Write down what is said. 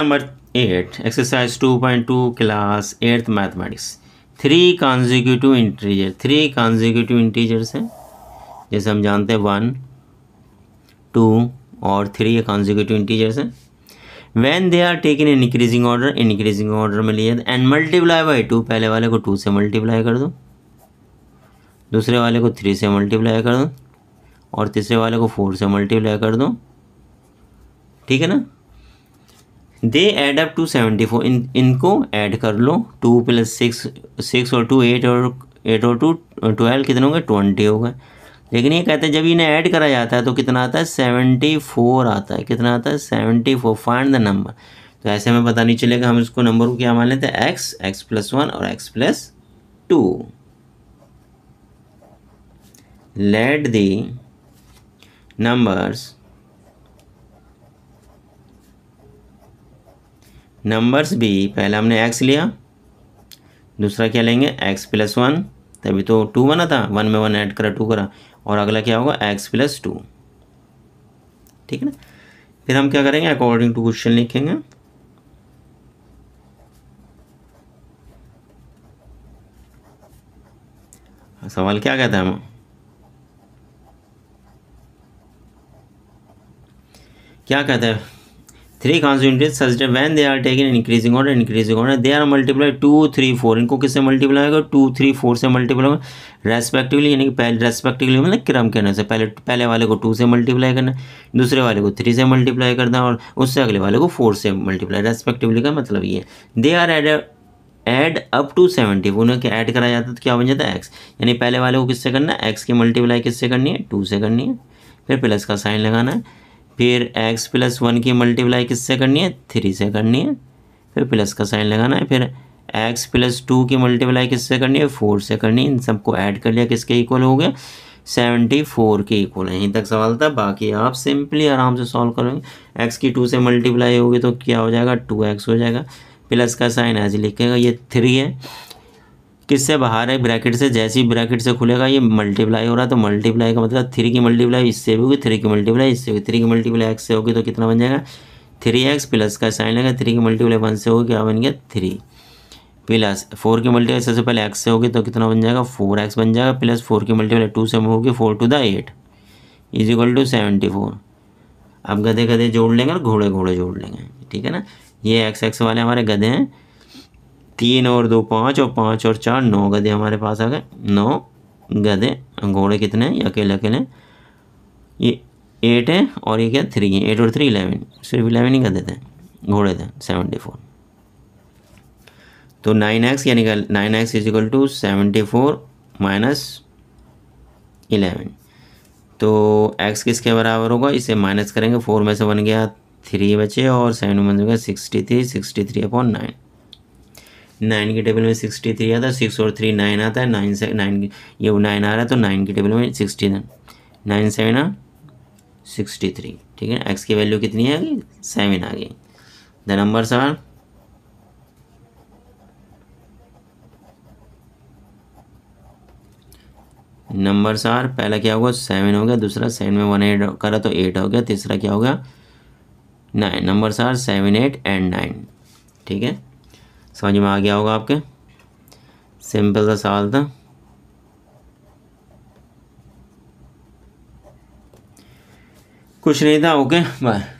number eight exercise two point two class eighth mathematics three consecutive integer three consecutive integers हैं जैसे हम जानते हैं वन टू और थ्री ये कॉन्जिक्यूटिव इंटीजर्स हैं when they are taken in increasing order increasing order में लिए एंड मल्टीप्लाई बाई टू पहले वाले को टू से मल्टीप्लाई कर दो दूसरे वाले को थ्री से मल्टीप्लाई कर दो और तीसरे वाले को फोर से मल्टीप्लाई कर दो ठीक है ना they add up to seventy four इन इनको ऐड कर लो टू प्लस सिक्स सिक्स और टू एट और एट और टू ट्वेल्व कितने होंगे ट्वेंटी हो गए लेकिन ये कहते हैं जब इन्हें ऐड करा जाता है तो कितना आता है सेवेंटी फोर आता है कितना आता है seventy four find the number तो ऐसे हमें पता नहीं चलेगा हम इसको नंबर को क्या मान लेते हैं एक्स एक्स प्लस वन और x plus two let the numbers भी पहले हमने एक्स लिया दूसरा क्या लेंगे एक्स प्लस वन तभी तो टू बना था वन में वन ऐड करा टू करा और अगला क्या होगा एक्स प्लस टू ठीक है ना फिर हम क्या करेंगे अकॉर्डिंग टू क्वेश्चन लिखेंगे सवाल क्या कहता है हम क्या कहते हैं three constitute such when they are taken increasing order increasing order they are multiply two three four इनको किससे मल्टीप्लाई होगा टू थ्री फोर से मल्टीप्लाई होगा रेस्पेक्टिवली यानी कि पहले रेस्पेक्टिवली मतलब क्रम के अनुसार से पहले पहले वाले को टू से मल्टीप्लाई करना दूसरे वाले को थ्री से मल्टीप्लाई करना और उससे अगले वाले को फोर से मल्टीप्लाई रेस्पेक्टिवली का मतलब ये they are add add up to seventy उन्हें क्या ऐड कराया जाता तो क्या बन जाता है एक्स यानी पहले वाले को किससे करना है एक्स की मल्टीप्लाई किससे करनी है टू से करनी है फिर प्लस का साइन लगाना है फिर एक्स प्लस वन की मल्टीप्लाई किससे करनी है थ्री से करनी है फिर प्लस का साइन लगाना है फिर एक्स प्लस टू की मल्टीप्लाई किससे करनी है फोर से करनी है इन सबको ऐड कर लिया किसके इक्वल हो गया सेवेंटी फोर के इक्वल है यहीं तक सवाल था बाकी आप सिंपली आराम से सॉल्व करोगे एक्स की टू से मल्टीप्लाई होगी तो क्या हो जाएगा टू एक्स हो जाएगा प्लस का साइन आज लिखेगा ये थ्री है किससे बाहर है ब्रैकेट से जैसे ही ब्रैकेट से खुलेगा ये मल्टीप्लाई हो रहा है तो मल्टीप्लाई का मतलब थ्री की मल्टीप्लाई इससे भी होगी थ्री की मल्टीप्लाई इससे होगी थ्री की मल्टीप्लाई एक्स से होगी तो कितना बन जाएगा थ्री एक्स प्लस का साइन लेगा थ्री की मल्टीप्लाई वन से होगी क्या बन गया थ्री प्लस फोर की मल्टीप्लाई सबसे पहले एक्स से होगी तो कितना बन जाएगा फोर एक्स बन जाएगा प्लस फोर की मल्टीप्लाई टू से होगी four two the eight is equal to seventy four अब गधे गधे जोड़ लेंगे और घोड़े घोड़े जोड़ लेंगे ठीक है ना ये एक्स एक्स वाले हमारे गधे हैं तीन और दो पाँच और पाँच और चार नौ गधे हमारे पास आ गए नौ गधे घोड़े कितने हैं अकेले अकेले ये एट है और ये क्या थ्री है एट और थ्री इलेवन सिर्फ इलेवन ही गधे थे घोड़े थे सेवेंटी फोर तो नाइन एक्स क्या कि nine x equal to seventy four minus eleven तो एक्स किसके बराबर होगा इसे माइनस करेंगे फोर में से बन गया थ्री बचे और सेवन में बन गया sixty three sixty three upon nine nine की टेबल में सिक्सटी थ्री आता है सिक्स और थ्री नाइन आता है नाइन से नाइन ये नाइन आ रहा है तो नाइन की टेबल में सिक्सटी नाइन सेवन आ सिक्सटी थ्री ठीक है एक्स की वैल्यू कितनी आ गई सेवन आ गई the number sir number sir पहला क्या होगा सेवन हो गया दूसरा सेवन में वन एट करा तो एट हो गया तीसरा क्या होगा nine number sir seven eight and nine ठीक है समझ में आ गया होगा आपके सिंपल सा सवाल था कुछ नहीं था ओके बाय